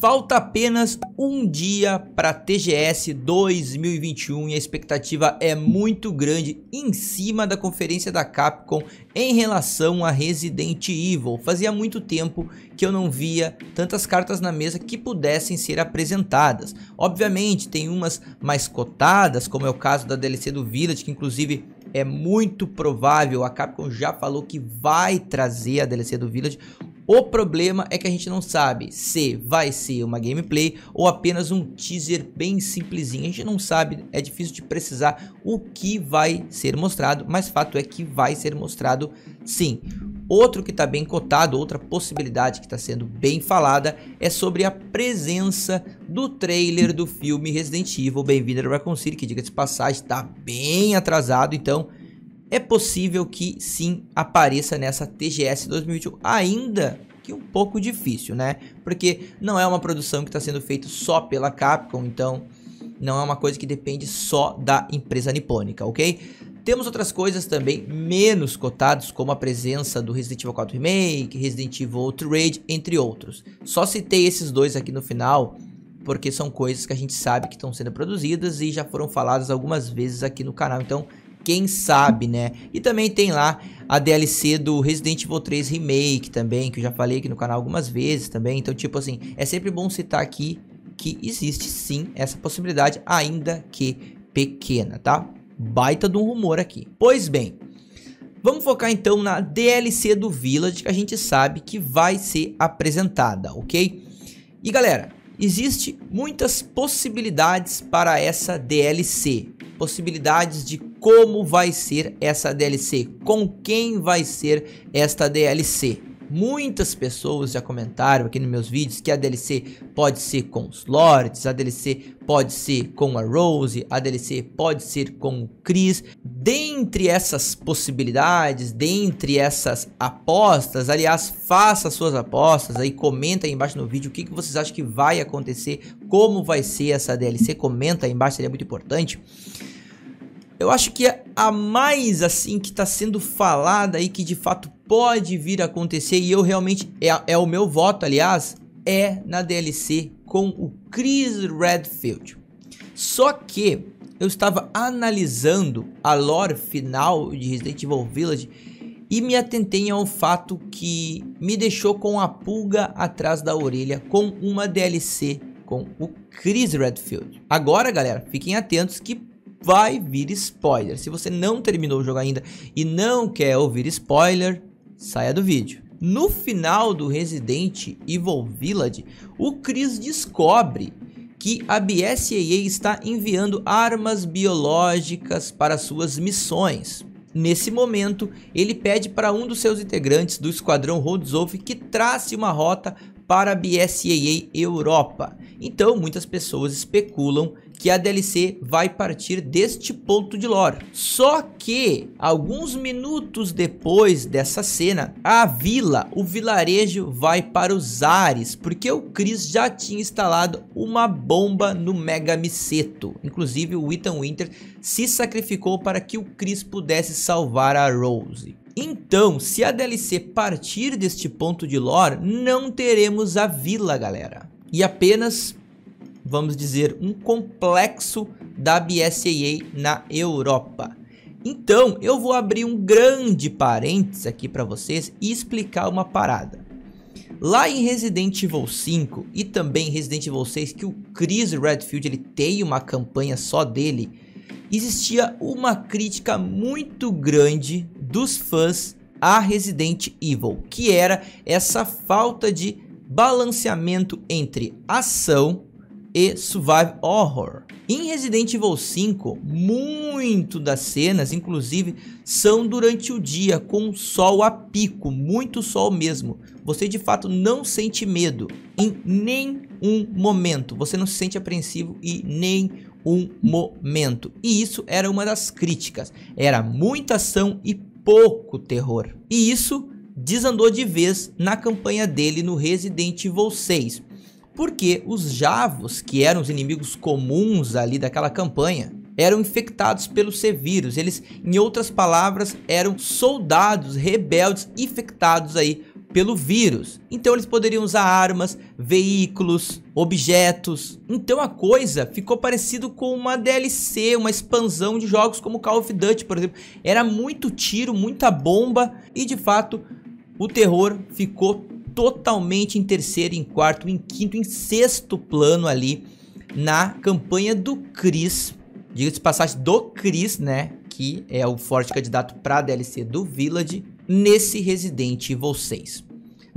Falta apenas um dia para TGS 2021 e a expectativa é muito grande em cima da conferência da Capcom em relação a Resident Evil. Fazia muito tempo que eu não via tantas cartas na mesa que pudessem ser apresentadas. Obviamente tem umas mais cotadas, como é o caso da DLC do Village, que inclusive é muito provável, a Capcom já falou que vai trazer a DLC do Village, o problema é que a gente não sabe se vai ser uma gameplay ou apenas um teaser bem simplesinho. A gente não sabe, é difícil de precisar o que vai ser mostrado, mas fato é que vai ser mostrado sim. Outro que está bem cotado, outra possibilidade que está sendo bem falada é sobre a presença do trailer do filme Resident Evil Bem-vindo ao Raccoon City, que diga de passagem está bem atrasado, então é possível que sim apareça nessa TGS 2021, ainda que um pouco difícil, né? Porque não é uma produção que está sendo feita só pela Capcom, então não é uma coisa que depende só da empresa nipônica, ok? Temos outras coisas também menos cotadas, como a presença do Resident Evil 4 Remake, Resident Evil Trade, entre outros. Só citei esses dois aqui no final, porque são coisas que a gente sabe que estão sendo produzidas e já foram faladas algumas vezes aqui no canal, então quem sabe, né? E também tem lá a DLC do Resident Evil 3 Remake também, que eu já falei aqui no canal algumas vezes também. Então, tipo assim, é sempre bom citar aqui que existe sim essa possibilidade, ainda que pequena, tá? Baita de um rumor aqui. Pois bem, Vamos focar então na DLC do Village que a gente sabe que vai ser apresentada, ok? E galera, existe muitas possibilidades para essa DLC, possibilidades de como vai ser essa DLC, com quem vai ser esta DLC. Muitas pessoas já comentaram aqui nos meus vídeos que a DLC pode ser com os Lords, a DLC pode ser com a Rose, a DLC pode ser com o Chris. Dentre essas possibilidades, dentre essas apostas, aliás, faça suas apostas aí, comenta aí embaixo no vídeo o que, que vocês acham que vai acontecer, como vai ser essa DLC, comenta aí embaixo, seria muito importante. Eu acho que é a mais assim que está sendo falada e que de fato pode vir a acontecer, e eu realmente, é, é o meu voto, aliás, é na DLC com o Chris Redfield. Só que eu estava analisando a lore final de Resident Evil Village e me atentei ao fato que me deixou com a pulga atrás da orelha com uma DLC com o Chris Redfield. Agora, galera, fiquem atentos que vai vir spoiler. Se você não terminou o jogo ainda e não quer ouvir spoiler, saia do vídeo. No final do Resident Evil Village, o Chris descobre que a BSAA está enviando armas biológicas para suas missões. Nesse momento, ele pede para um dos seus integrantes do esquadrão Rhodeswolf que trace uma rota para a BSAA Europa. Então muitas pessoas especulam que a DLC vai partir deste ponto de lore. Só que alguns minutos depois dessa cena, a vila, o vilarejo vai para os ares, porque o Chris já tinha instalado uma bomba no Mega Miseto. Inclusive o Ethan Winter se sacrificou para que o Chris pudesse salvar a Rose. Então, se a DLC partir deste ponto de lore, não teremos a vila, galera e apenas, vamos dizer, um complexo da BSAA na Europa. Então, eu vou abrir um grande parênteses aqui para vocês e explicar uma parada. Lá em Resident Evil 5 e também Resident Evil 6, que o Chris Redfield ele tem uma campanha só dele, existia uma crítica muito grande dos fãs a Resident Evil, que era essa falta de balanceamento entre ação e survival horror. Em Resident Evil 5, muito das cenas, inclusive, são durante o dia, com sol a pico, muito sol mesmo. Você de fato não sente medo em nenhum momento. Você não se sente apreensivo em um momento. E isso era uma das críticas. Era muita ação e pouco terror. E isso desandou de vez na campanha dele no Resident Evil 6, porque os Javos, que eram os inimigos comuns ali daquela campanha, eram infectados pelo C-Vírus, eles, em outras palavras, eram soldados rebeldes infectados aí pelo vírus. Então eles poderiam usar armas, veículos, objetos. Então a coisa ficou parecido com uma DLC, uma expansão de jogos como Call of Duty, por exemplo. Era muito tiro, muita bomba e de fato o terror ficou totalmente em terceiro, em quarto, em quinto, em sexto plano ali na campanha do Cris. Diga-se passagem, do Cris, né? Que é o forte candidato para DLC do Village nesse Resident Evil 6.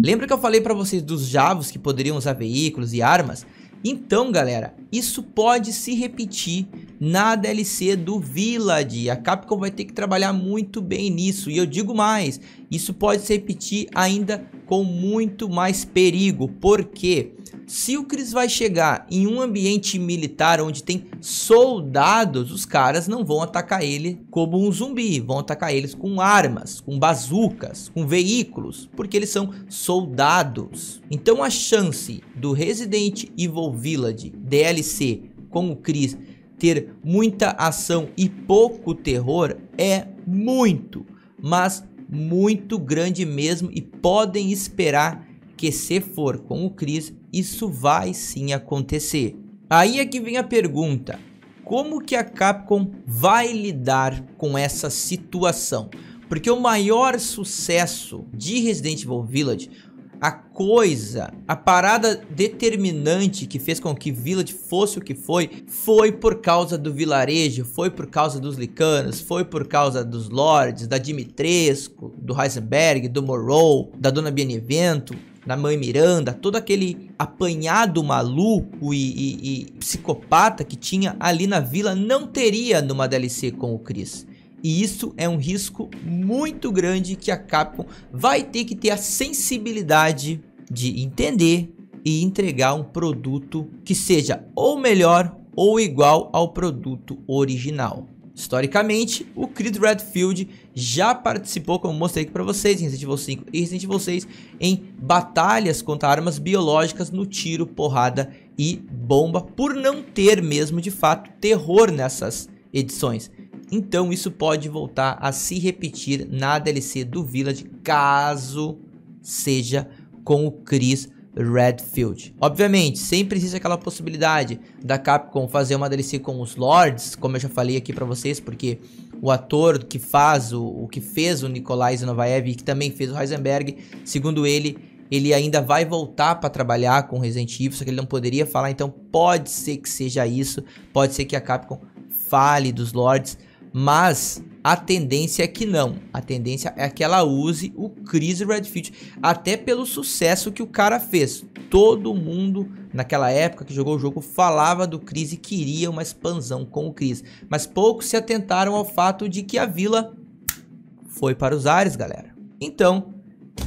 Lembra que eu falei para vocês dos Javos que poderiam usar veículos e armas? Então, galera, isso pode se repetir na DLC do Village. A Capcom vai ter que trabalhar muito bem nisso. E eu digo mais, isso pode se repetir ainda com muito mais perigo. porque Se o Chris vai chegar em um ambiente militar onde tem soldados, os caras não vão atacar ele como um zumbi, vão atacar eles com armas, com bazucas, com veículos, porque eles são soldados. Então a chance do Resident Evil Village DLC com o Chris ter muita ação e pouco terror é muito, mas muito grande mesmo e podem esperar que se for com o Chris, isso vai sim acontecer. Aí é que vem a pergunta, como que a Capcom vai lidar com essa situação? Porque o maior sucesso de Resident Evil Village a coisa, a parada determinante que fez com que Village fosse o que foi, foi por causa do vilarejo, foi por causa dos licanos, foi por causa dos lords, da Dimitrescu, do Heisenberg, do Moreau, da Dona Benevento, da mãe Miranda, todo aquele apanhado maluco e, e, e, psicopata que tinha ali na vila não teria numa DLC com o Chris. E isso é um risco muito grande que a Capcom vai ter que ter a sensibilidade de entender e entregar um produto que seja ou melhor ou igual ao produto original. Historicamente, o Creed Redfield já participou, como mostrei aqui para vocês, em Resident Evil 5 e Resident Evil 6, em batalhas contra armas biológicas no tiro, porrada e bomba, por não ter mesmo, de fato, terror nessas edições. Então isso pode voltar a se repetir na DLC do Village, caso seja com o Chris Redfield. Obviamente, sempre existe aquela possibilidade da Capcom fazer uma DLC com os Lords, como eu já falei aqui para vocês, porque o ator que faz o, o que fez o Nikolai Zinovaev e que também fez o Heisenberg, segundo ele, ele ainda vai voltar para trabalhar com Resident Evil, só que ele não poderia falar, então pode ser que seja isso, pode ser que a Capcom fale dos Lords, mas a tendência é que não. A tendência é que ela use o Chris Redfield, até pelo sucesso que o cara fez. Todo mundo naquela época que jogou o jogo falava do Chris e queria uma expansão com o Chris, mas poucos se atentaram ao fato de que a vila foi para os ares, galera. Então,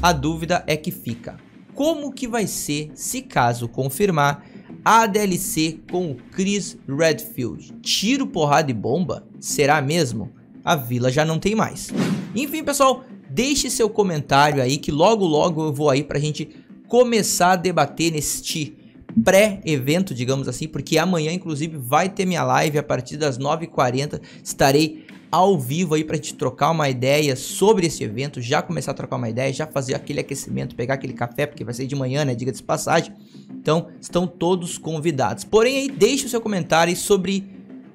a dúvida é que fica: como que vai ser se caso confirmar a DLC com o Chris Redfield. Tiro, porrada e bomba? Será mesmo? A vila já não tem mais. Enfim, pessoal, deixe seu comentário aí que logo logo eu vou aí pra gente começar a debater neste pré-evento, digamos assim, porque amanhã inclusive vai ter minha live a partir das 9h40, estarei ao vivo aí pra gente trocar uma ideia sobre esse evento, já começar a trocar uma ideia, já fazer aquele aquecimento, pegar aquele café, porque vai ser de manhã, né? diga de passagem. Então, estão todos convidados. Porém, aí deixe o seu comentário sobre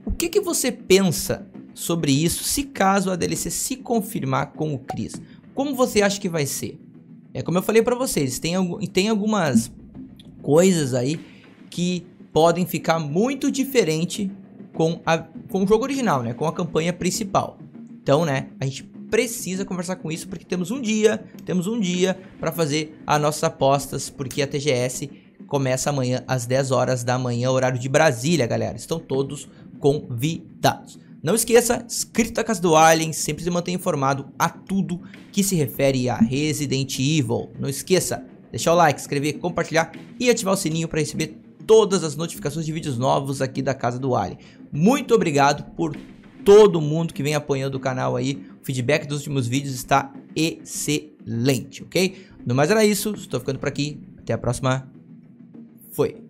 o que, que você pensa sobre isso, se caso a DLC se confirmar com o Chris. Como você acha que vai ser? É como eu falei para vocês, tem, tem algumas coisas aí que podem ficar muito diferente com, a, com o jogo original, né? Com a campanha principal. Então, né? A gente precisa conversar com isso porque temos um dia, temos um dia para fazer as nossas apostas, porque a TGS começa amanhã às 10 horas da manhã, horário de Brasília, galera. Estão todos convidados. Não esqueça, inscrito na Casa do Alien, sempre se mantém informado a tudo que se refere a Resident Evil. Não esqueça, deixar o like, escrever, compartilhar e ativar o sininho para receber todas as notificações de vídeos novos aqui da Casa do Ali. Muito obrigado por todo mundo que vem apoiando o canal aí. O feedback dos últimos vídeos está excelente, ok? No mais era isso, estou ficando por aqui. Até a próxima. Foi.